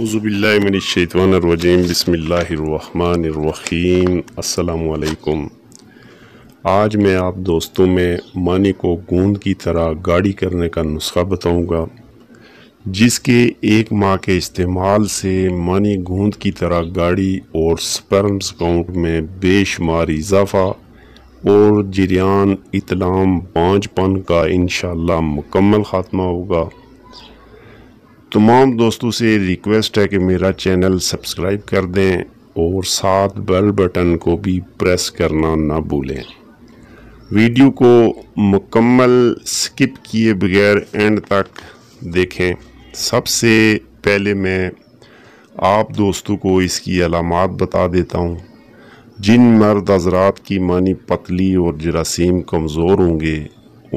अज़ुबिल्लिमिनशैतवानरवजीम बसमीम अल्लाम आज मैं आप दोस्तों में मानी को गूंद की तरह गाड़ी करने का नुस्खा बताऊंगा जिसके एक माह के इस्तेमाल से मानी गूंद की तरह गाड़ी और स्पर्म्स काउंट में बेशुमार इजाफा और जरियान इतलाम पाँचपन का इन मुकम्मल ख़ात्मा होगा तमाम दोस्तों से रिक्वेस्ट है कि मेरा चैनल सब्सक्राइब कर दें और साथ बेल बटन को भी प्रेस करना ना भूलें वीडियो को मुकम्मल स्किप किए बगैर एंड तक देखें सबसे पहले मैं आप दोस्तों को इसकी अलामत बता देता हूँ जिन मर्द हजरात की मानी पतली और जरासीम कमज़ोर होंगे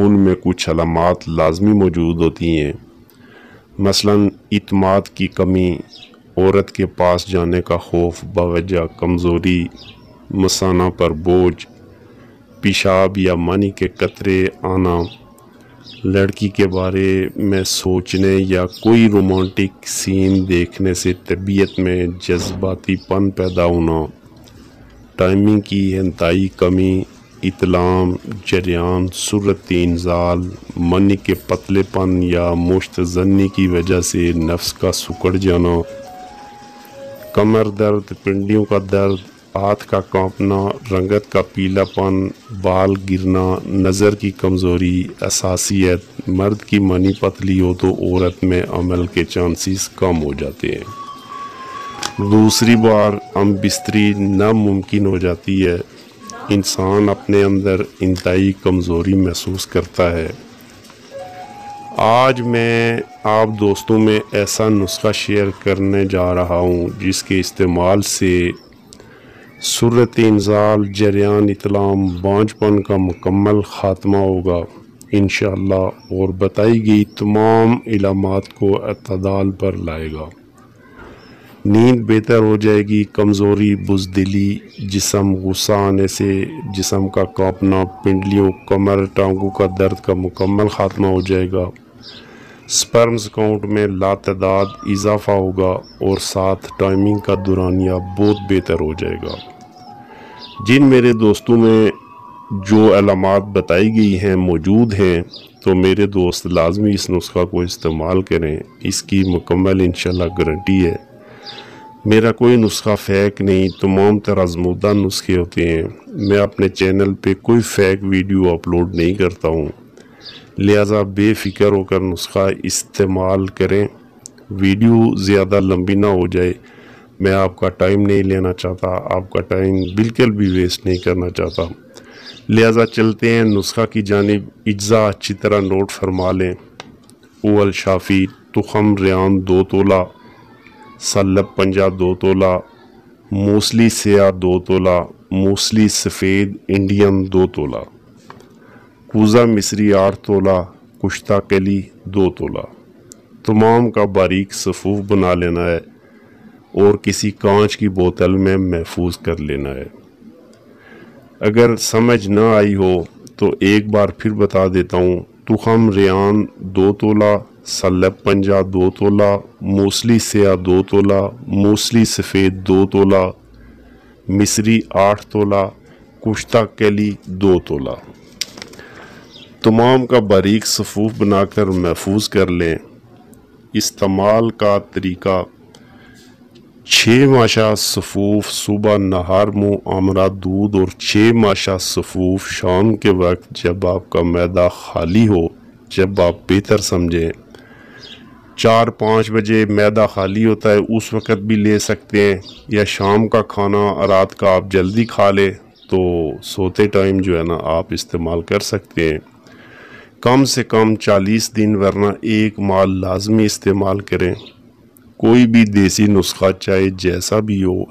उनमें कुछ अलामत लाजमी मौजूद होती हैं मसलन इतमाद की कमी औरत के पास जाने का खौफ बावजह कमज़ोरी मसाना पर बोझ पेशाब या मानी के कतरे आना लड़की के बारे में सोचने या कोई रोमांटिक सीन देखने से तबीयत में जज्बातीपन पैदा होना टाइमिंग की इंतई कमी इतलाम जरियान सूरत इंजाल मनी के पतलेपन या मुश्त जन्नी की वजह से नफ्स का सुकड़ जाना कमर दर्द पिंडियों का दर्द हाथ का कांपना रंगत का पीलापन बाल गिरना नज़र की कमज़ोरी असासीत मर्द की मनी पतली हो तो औरत में अमल के चांसेस कम हो जाते हैं दूसरी बार अम बिस्तरी नामुमकिन हो जाती है इंसान अपने अंदर इंतई कमज़ोरी महसूस करता है आज मैं आप दोस्तों में ऐसा नुस्खा शेयर करने जा रहा हूँ जिसके इस्तेमाल से सूरत इंजाल जरियान इतलाम बाँझपन का मुकम्मल ख़ात्मा होगा इन और बताई गई तमाम इलामत को अतदाल पर लाएगा नींद बेहतर हो जाएगी कमज़ोरी बुजदिली जिसम गुस्सा आने से जिसम का कांपना पिंडलियों कमर टांगों का दर्द का मुकम्मल ख़ात्मा हो जाएगा स्पर्म्स काउंट में लातदाद इजाफा होगा और साथ टाइमिंग का दुरानिया बहुत बेहतर हो जाएगा जिन मेरे दोस्तों में जो अलामत बताई गई हैं मौजूद हैं तो मेरे दोस्त लाजमी इस नुस्खा को इस्तेमाल करें इसकी मुकम्मल इन गारंटी है मेरा कोई नुस्खा फ़ेक नहीं तमाम तराजमदा नुस्खे होते हैं मैं अपने चैनल पे कोई फ़ेक वीडियो अपलोड नहीं करता हूँ लिहाजा बेफिक्र होकर नुस्खा इस्तेमाल करें वीडियो ज़्यादा लंबी ना हो जाए मैं आपका टाइम नहीं लेना चाहता आपका टाइम बिल्कुल भी वेस्ट नहीं करना चाहता लिहाजा चलते हैं नुस्खा की जानब इज्जा अच्छी तरह नोट फरमा लें ओअल शाफ़ी तुखम रियान दो तोला सलब पंजा दो तोला मूसली सिया दो तोला मूसली सफ़ेद इंडियन दो तोला कूज़ा मिस्री आठ तोला कुश्ता कली दो तोला तमाम का बारीक सफूफ बना लेना है और किसी कांच की बोतल में महफूज कर लेना है अगर समझ ना आई हो तो एक बार फिर बता देता हूँ तुखम रियान दो तोला पंजा दो तोला मोसली सया दो तोला मोसली सफ़ेद दो तोला मिसरी आठ तोला कुश्ता कैली दो तोला तमाम का बारीक सफूफ बनाकर महफूज कर लें इस्तेमाल का तरीका छः माशा सफूफ सुबह नहार मुँह आमरा दूध और छः माशा सफूफ शाम के वक्त जब आपका मैदा खाली हो जब आप बेहतर समझें चार पाँच बजे मैदा खाली होता है उस वक़्त भी ले सकते हैं या शाम का खाना रात का आप जल्दी खा लें तो सोते टाइम जो है ना आप इस्तेमाल कर सकते हैं कम से कम 40 दिन वरना एक माल लाजमी इस्तेमाल करें कोई भी देसी नुस्खा चाहे जैसा भी हो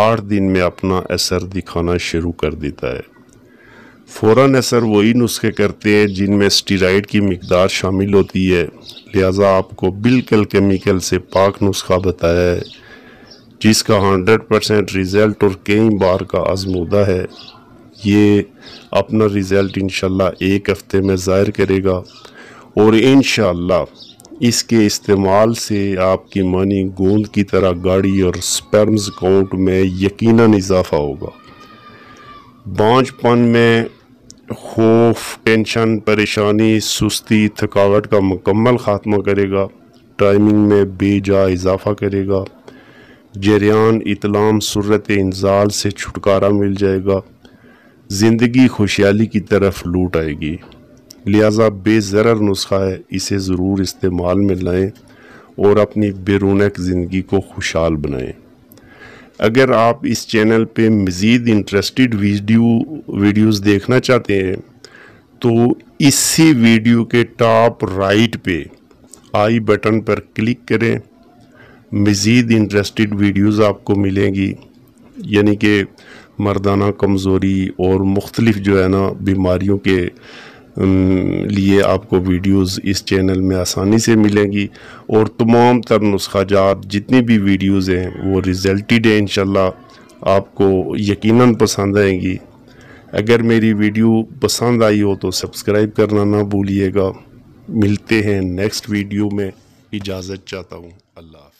आठ दिन में अपना असर दिखाना शुरू कर देता है फ़ौर असर वही नुस्खे करते हैं जिनमें स्टीराइड की मकदार शामिल होती है लिहाजा आपको बिल्कुल केमिकल से पाक नुस्खा बताया है जिसका हंड्रेड परसेंट रिज़ल्ट और कई बार का आजमूदा है ये अपना रिज़ल्ट इन एक हफ़्ते में ज़ाहिर करेगा और इन इसके इस्तेमाल से आपकी मनी गोंद की तरह गाड़ी और स्पर्म्स काउंट में यकीनन इजाफा होगा बाँझपन में खौफ टेंशन परेशानी सुस्ती थकावट का मुकम्मल ख़ात्मा करेगा टाइमिंग में बेजा इजाफा करेगा जरियान इतलाम सूरत इंजाल से छुटकारा मिल जाएगा ज़िंदगी खुशहाली की तरफ लूट आएगी लिहाजा बेज़र नुस्खा है इसे ज़रूर इस्तेमाल में लाएँ और अपनी बेरोनक ज़िंदगी को खुशहाल बनाएं अगर आप इस चैनल पे मज़ीद इंटरेस्टेड वीडियो वीडियोस देखना चाहते हैं तो इसी वीडियो के टॉप राइट पे आई बटन पर क्लिक करें मज़ीद इंटरेस्टेड वीडियोस आपको मिलेंगी यानी कि मर्दाना कमज़ोरी और मुख्तलिफ़ जो है ना बीमारियों के लिए आपको वीडियोस इस चैनल में आसानी से मिलेंगी और तमाम तर नुस्खाजात जितनी भी वीडियोस हैं वो रिजल्टेड हैं इन आपको यकीनन पसंद आएंगी अगर मेरी वीडियो पसंद आई हो तो सब्सक्राइब करना ना भूलिएगा मिलते हैं नेक्स्ट वीडियो में इजाज़त चाहता हूँ अल्लाह